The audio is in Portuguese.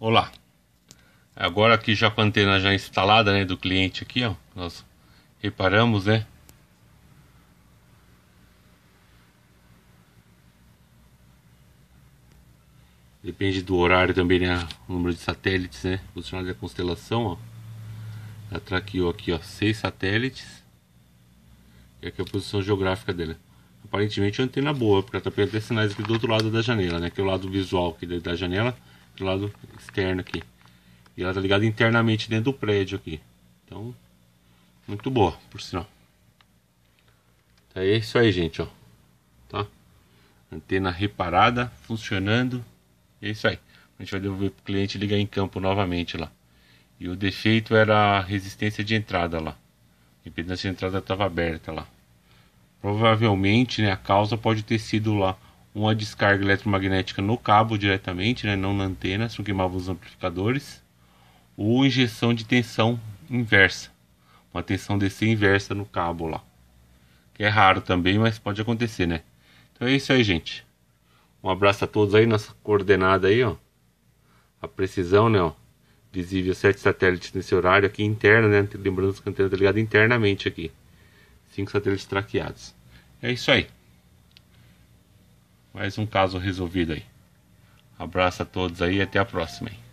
Olá. Agora aqui já com a antena já instalada, né, do cliente aqui, ó, nós reparamos, né? Depende do horário também, né? O número de satélites, né? Posicionado da constelação, ó. Ela traqueou aqui, ó, seis satélites. E aqui é a posição geográfica dele. Aparentemente é uma antena boa, porque ela tá pegando sinais aqui do outro lado da janela, né? Que é o lado visual aqui da janela do lado externo aqui. E ela tá ligada internamente dentro do prédio aqui. Então, muito boa, por sinal. Tá, é isso aí, gente, ó. Tá? Antena reparada, funcionando. É isso aí. A gente vai devolver pro cliente ligar em campo novamente lá. E o defeito era a resistência de entrada lá. A impedância de entrada estava aberta lá. Provavelmente, né, a causa pode ter sido lá uma descarga eletromagnética no cabo diretamente, né, não na antena, se queimava os amplificadores, ou injeção de tensão inversa, uma tensão DC inversa no cabo lá, que é raro também, mas pode acontecer, né? Então é isso aí, gente. Um abraço a todos aí, nossa coordenada aí, ó. A precisão, né, ó. Visível sete satélites nesse horário aqui interno, né? Lembrando que a antena tá ligada internamente aqui. Cinco satélites traqueados. É isso aí mais um caso resolvido aí. Abraço a todos aí e até a próxima.